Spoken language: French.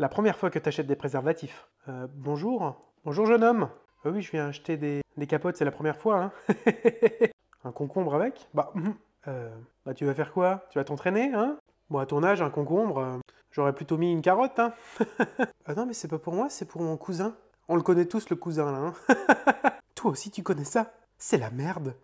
la première fois que t'achètes des préservatifs. Euh, bonjour, bonjour jeune homme. Ah oui, je viens acheter des, des capotes, c'est la première fois. Hein un concombre avec bah, hum, hum. Euh, bah, tu vas faire quoi Tu vas t'entraîner, hein Bon, à ton âge, un concombre, euh, j'aurais plutôt mis une carotte, hein Ah non, mais c'est pas pour moi, c'est pour mon cousin. On le connaît tous, le cousin, là. Hein. Toi aussi, tu connais ça C'est la merde